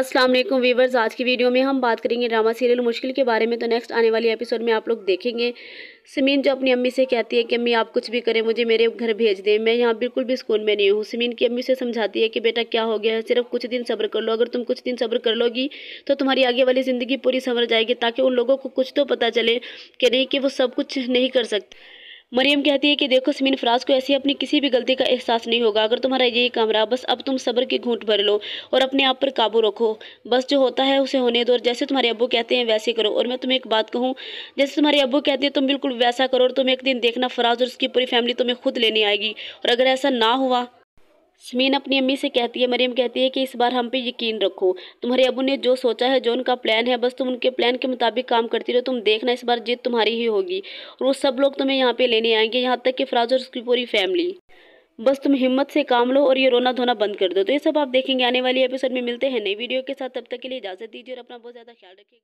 अस्सलाम वालेकुम वीवर्स आज की वीडियो में हम बात करेंगे ड्रामा सीरियल मुश्किल के बारे में तो नेक्स्ट आने वाले एपिसोड में आप लोग देखेंगे समीन जो अपनी अम्मी से कहती है कि अम्मी आप कुछ भी करें मुझे मेरे घर भेज दें मैं यहाँ बिल्कुल भी सुकून में नहीं हूँ समीन की अम्मी से समझाती है कि बेटा क्या हो गया सिर्फ कुछ दिन सब्र कर लो अगर तुम कुछ दिन सब्र कर लोगी तो तुम्हारी आगे वाली ज़िंदगी पूरी संवर जाएगी ताकि उन लोगों को कुछ तो पता चले कि नहीं कि वो सब कुछ नहीं कर सकते मरीम कहती है कि देखो समीन फराज को ऐसी अपनी किसी भी गलती का एहसास नहीं होगा अगर तुम्हारा यही काम रहा बस अब तुम सब्र की घूंट भर लो और अपने आप पर काबू रखो बस जो होता है उसे होने दो और जैसे तुम्हारे अबू कहते हैं वैसे करो और मैं तुम्हें एक बात कहूँ जैसे तुम्हारे अबू कहते हैं तुम बिल्कुल वैसा करो और तुम एक दिन देखना फराज और उसकी पूरी फैमिली तुम्हें खुद लेने आएगी और अगर ऐसा ना हुआ समीन अपनी अम्मी से कहती है मरियम कहती है कि इस बार हम पे यकीन रखो तुम्हारे अबू ने जो सोचा है जो उनका प्लान है बस तुम उनके प्लान के मुताबिक काम करती रहो तुम देखना इस बार जीत तुम्हारी ही होगी और वो सब लोग तुम्हें यहाँ पे लेने आएंगे यहाँ तक कि फराज और उसकी पूरी फैमिली बस तुम हिम्मत से काम लो और ये रोना धोना बंद कर दो तो ये सब आप देखेंगे आने वाली एपिसोड में मिलते हैं नई वीडियो के साथ तब तक के लिए इजाज़त दीजिए और अपना बहुत ज़्यादा ख्याल रखिएगा